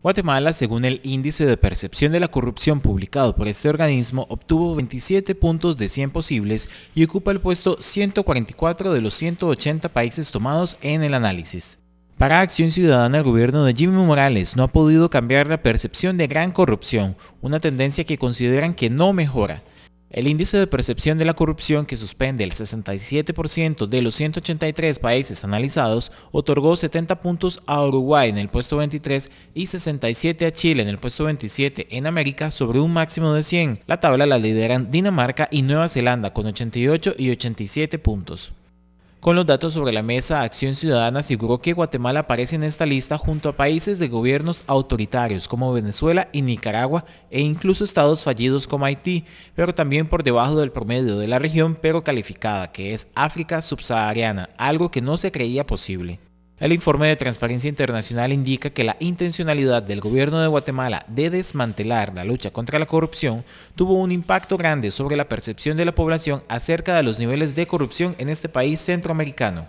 Guatemala, según el Índice de Percepción de la Corrupción publicado por este organismo, obtuvo 27 puntos de 100 posibles y ocupa el puesto 144 de los 180 países tomados en el análisis. Para Acción Ciudadana, el gobierno de Jimmy Morales no ha podido cambiar la percepción de gran corrupción, una tendencia que consideran que no mejora. El índice de percepción de la corrupción que suspende el 67% de los 183 países analizados otorgó 70 puntos a Uruguay en el puesto 23 y 67 a Chile en el puesto 27 en América sobre un máximo de 100. La tabla la lideran Dinamarca y Nueva Zelanda con 88 y 87 puntos. Con los datos sobre la mesa, Acción Ciudadana aseguró que Guatemala aparece en esta lista junto a países de gobiernos autoritarios como Venezuela y Nicaragua e incluso estados fallidos como Haití, pero también por debajo del promedio de la región pero calificada, que es África subsahariana, algo que no se creía posible. El informe de Transparencia Internacional indica que la intencionalidad del gobierno de Guatemala de desmantelar la lucha contra la corrupción tuvo un impacto grande sobre la percepción de la población acerca de los niveles de corrupción en este país centroamericano.